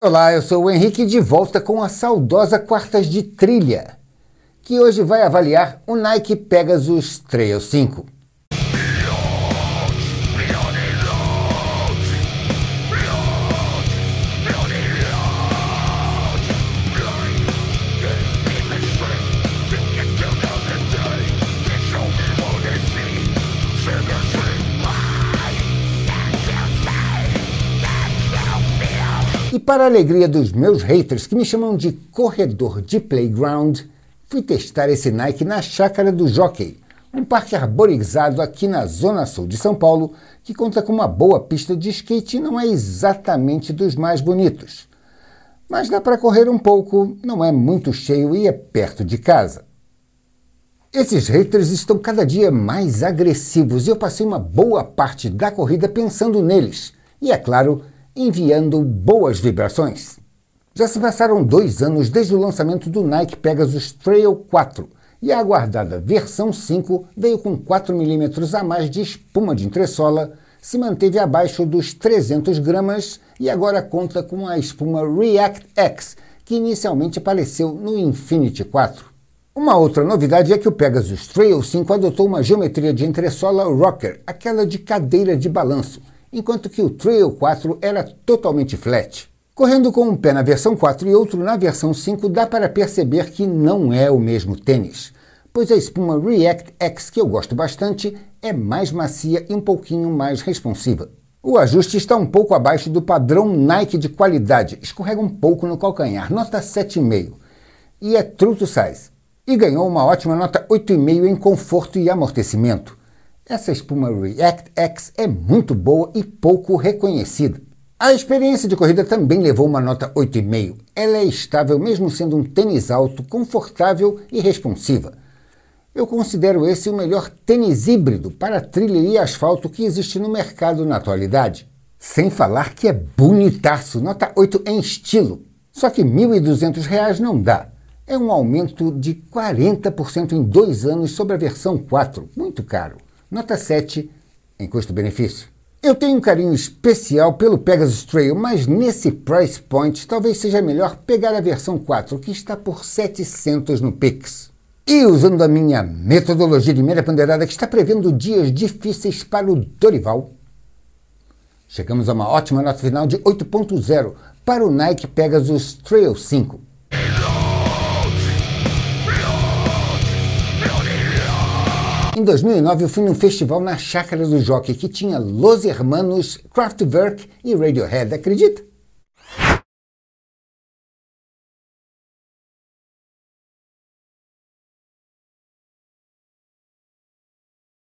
Olá, eu sou o Henrique de volta com a saudosa Quartas de Trilha, que hoje vai avaliar o Nike Pegasus Trail 5. E para a alegria dos meus haters que me chamam de corredor de playground, fui testar esse Nike na chácara do Jockey, um parque arborizado aqui na zona sul de São Paulo, que conta com uma boa pista de skate e não é exatamente dos mais bonitos. Mas dá para correr um pouco, não é muito cheio e é perto de casa. Esses haters estão cada dia mais agressivos e eu passei uma boa parte da corrida pensando neles. E é claro enviando boas vibrações. Já se passaram dois anos desde o lançamento do Nike Pegasus Trail 4 e a aguardada versão 5 veio com 4 mm a mais de espuma de entressola, se manteve abaixo dos 300 gramas e agora conta com a espuma React X, que inicialmente apareceu no Infinity 4. Uma outra novidade é que o Pegasus Trail 5 adotou uma geometria de entressola rocker, aquela de cadeira de balanço, enquanto que o Trail 4 era totalmente flat. Correndo com um pé na versão 4 e outro na versão 5, dá para perceber que não é o mesmo tênis, pois a espuma React X, que eu gosto bastante, é mais macia e um pouquinho mais responsiva. O ajuste está um pouco abaixo do padrão Nike de qualidade, escorrega um pouco no calcanhar, nota 7,5, e é true to size. E ganhou uma ótima nota 8,5 em conforto e amortecimento. Essa espuma React X é muito boa e pouco reconhecida. A experiência de corrida também levou uma nota 8,5. Ela é estável mesmo sendo um tênis alto, confortável e responsiva. Eu considero esse o melhor tênis híbrido para trilha e asfalto que existe no mercado na atualidade. Sem falar que é bonitaço, nota 8 em estilo. Só que R$ 1.200 não dá. É um aumento de 40% em dois anos sobre a versão 4, muito caro. Nota 7 em custo-benefício. Eu tenho um carinho especial pelo Pegasus Trail, mas nesse price point talvez seja melhor pegar a versão 4, que está por 700 no Pix. E usando a minha metodologia de meia ponderada, que está prevendo dias difíceis para o Dorival, chegamos a uma ótima nota final de 8.0 para o Nike Pegasus Trail 5. Em 2009 eu fui num festival na Chácara do Jockey que tinha Los Hermanos, Kraftwerk e Radiohead, acredita?